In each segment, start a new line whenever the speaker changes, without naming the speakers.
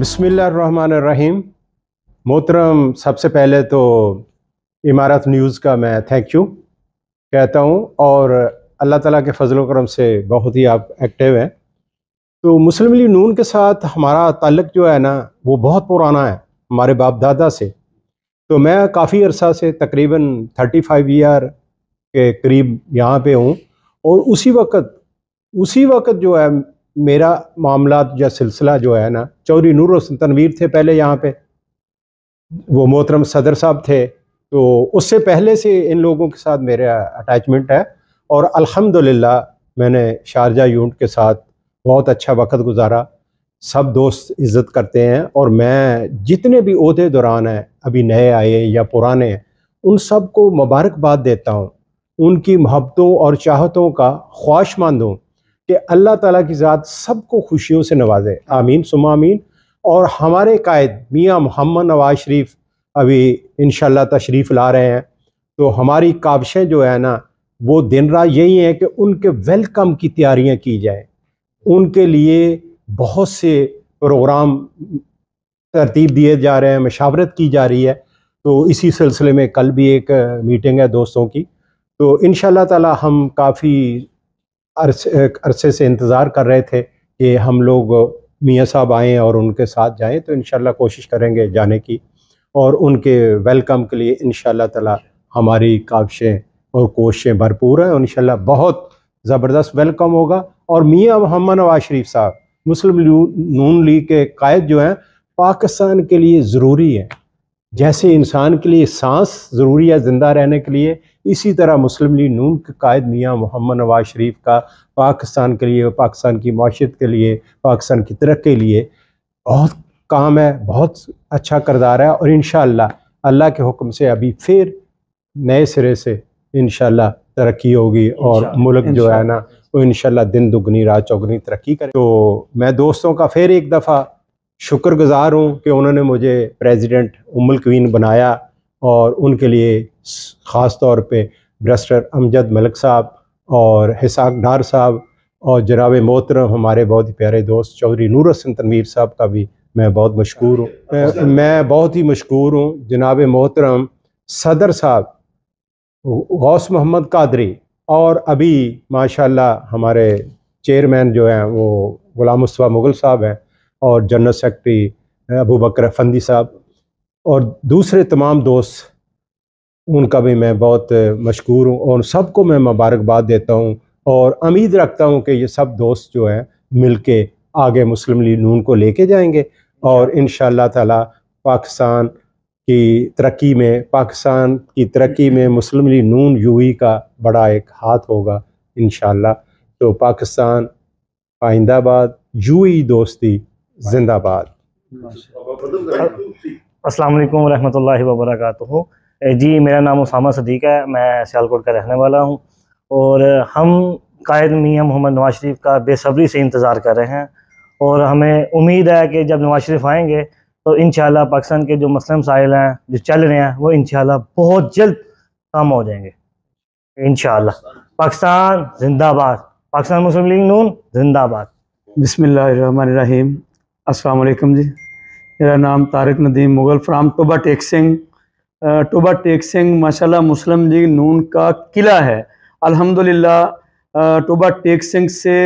बसमीम मोहतरम सबसे पहले तो इमारत न्यूज़ का मैं थैंक यू कहता हूँ और अल्लाह ताला के फजल करम से बहुत ही आप एक्टिव हैं तो मुस्लिम लीग नून के साथ हमारा ताल्लक जो है ना वो बहुत पुराना है हमारे बाप दादा से तो मैं काफ़ी अरसा से तकरीबन थर्टी फाइव ईयर के करीब यहाँ पे हूँ और उसी वक्त उसी वक्त जो है मेरा मामला या सिलसिला जो है ना चौधरी नूर तनवीर थे पहले यहाँ पे वो मोहतरम सदर साहब थे तो उससे पहले से इन लोगों के साथ मेरा अटैचमेंट है और अल्हम्दुलिल्लाह मैंने शारजा यूनिट के साथ बहुत अच्छा वक्त गुजारा सब दोस्त इज़्ज़त करते हैं और मैं जितने भी अहदे दौरान हैं अभी नए आए या पुराने उन सब को मुबारकबाद देता हूँ उनकी महब्बतों और चाहतों का ख्वाहिशमंद हूँ कि अल्लाह ताला की ज़ात सबको खुशियों से नवाजे आमीन सुम आमीन और हमारे कायद मियाँ मोहम्मद नवाज शरीफ अभी इन तशरीफ़ ला रहे हैं तो हमारी काविशें जो है ना वो दिन रात यही हैं कि उनके वेलकम की तैयारियाँ की जाएँ उनके लिए बहुत से प्रोग्राम तरतीब दिए जा रहे हैं मशावरत की जा रही है तो इसी सिलसिले में कल भी एक मीटिंग है दोस्तों की तो इन ताला हम काफ़ी अरसे अरसे से इंतज़ार कर रहे थे कि हम लोग मियाँ साहब आएँ और उनके साथ जाएँ तो इन कोशिश करेंगे जाने की और उनके वेलकम के लिए इन तला हमारी काविशें और कोशिशें भरपूर हैं इन बहुत ज़बरदस्त वेलकम होगा और मियाँ मोहम्मद नवाज शरीफ साहब मुस्लिम नून लीग के कायद जो हैं पाकिस्तान के लिए ज़रूरी हैं जैसे इंसान के लिए सांस ज़रूरी है ज़िंदा रहने के लिए इसी तरह मुस्लिम लीग नून के कायद मियाँ मोहम्मद नवाज शरीफ का पाकिस्तान के लिए पाकिस्तान की माशरत के लिए पाकिस्तान की तरक्की के लिए बहुत काम है बहुत अच्छा करदार है और इन अल्लाह के हुक्म से अभी फिर नए सिरे से इन तरक्की होगी और मुल्क जो है ना वो इन दिन दुगनी रात चौगनी तरक्की करे तो मैं दोस्तों का फिर एक दफ़ा शुक्रगुज़ार हूँ कि उन्होंने मुझे प्रेसिडेंट उमल क्वीन बनाया और उनके लिए ख़ास तौर पे ब्रस्टर अमजद मलिक साहब और हिसाक डार साहब और जनाब मोहतरम हमारे बहुत ही प्यारे दोस्त चौधरी नूर हसन तनवीर साहब का भी मैं बहुत मशहूर हूँ मैं बहुत ही मशहूर हूँ जनाब मोहतरम सदर साहब गौस मोहम्मद कादरी और अभी माशाल्लाह हमारे चेयरमैन जो हैं वो ग़ुलाम उस्वा मुग़ल साहब हैं और जनरल सेक्रटरी अबू बकर अफंदी साहब और दूसरे तमाम दोस्त उनका भी मैं बहुत मशहूर हूँ और सबको मैं मुबारकबाद देता हूँ और उम्मीद रखता हूँ कि ये सब दोस्त जो हैं मिल के आगे मुस्लिम लीग नून को लेके जाएंगे और इन ताला पाकिस्तान की तरक्की में पाकिस्तान की तरक्की में मुस्लिम लीग नून यूई का बड़ा एक हाथ होगा इन तो पाकिस्तान आइंदाबाद यूई दोस्ती जिंदाबाद अस्सलाम वालेकुम वरहमतुल्लाहि जी मेरा नाम उसामा सदीक है मैं सियालकोट का रहने वाला हूँ और हम कायद मियाँ मोहम्मद नवाज शरीफ का बेसब्री से इंतज़ार कर रहे हैं और हमें उम्मीद है कि जब नवाज शरीफ आएँगे तो इन पाकिस्तान के जो मसलम साहिल हैं जो चल रहे हैं वो इन बहुत जल्द काम हो जाएंगे इन पाकिस्तान जिंदाबाद पाकिस्तान मुस्लिम लीग नून जिंदाबाद बिसमीम अस्सलाम वालेकुम जी मेरा नाम तारक नदीम मुग़ल फ्राम टोबा टेक सिंह टोबा टेक सिंह माशाल्लाह मुस्लिम लीग नून का किला है अल्हम्दुलिल्लाह टोबा टेक सिंह से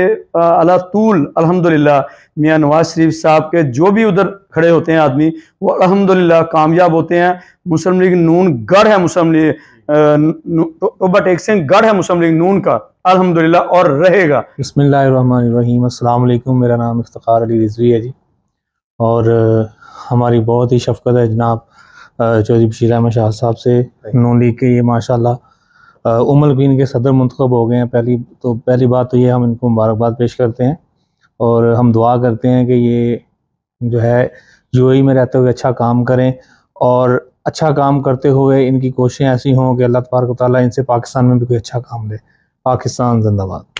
अला तूल अल्हम्दुलिल्लाह मियाँ नवाज शरीफ साहब के जो भी उधर खड़े होते हैं आदमी वो अल्हम्दुलिल्लाह कामयाब होते हैं मुस्लिम लीग नून गढ़ है मुस्लिम लीग टोबा टेक सिंह गढ़ है मुस्लिम लीग नून का अल्हम्दुलिल्लाह और रहेगा बसमिल्लर मेरा नाम इफ्तार अली रिजवी है जी और हमारी बहुत ही शफकत है जनाब चौधरी बशीर अहमद शाह साहब से नू लीग के ये माशाल्लाह उमल बीन के सदर मंतखब हो गए हैं पहली तो पहली बात तो ये हम इनको मुबारकबाद पेश करते हैं और हम दुआ करते हैं कि ये जो है यूएई में रहते हुए अच्छा काम करें और अच्छा काम करते हुए इनकी कोशिशें ऐसी हों कि अल्लाह तबारक ताली इनसे पाकिस्तान में भी कोई अच्छा काम दे पाकिस्तान जिंदाबाद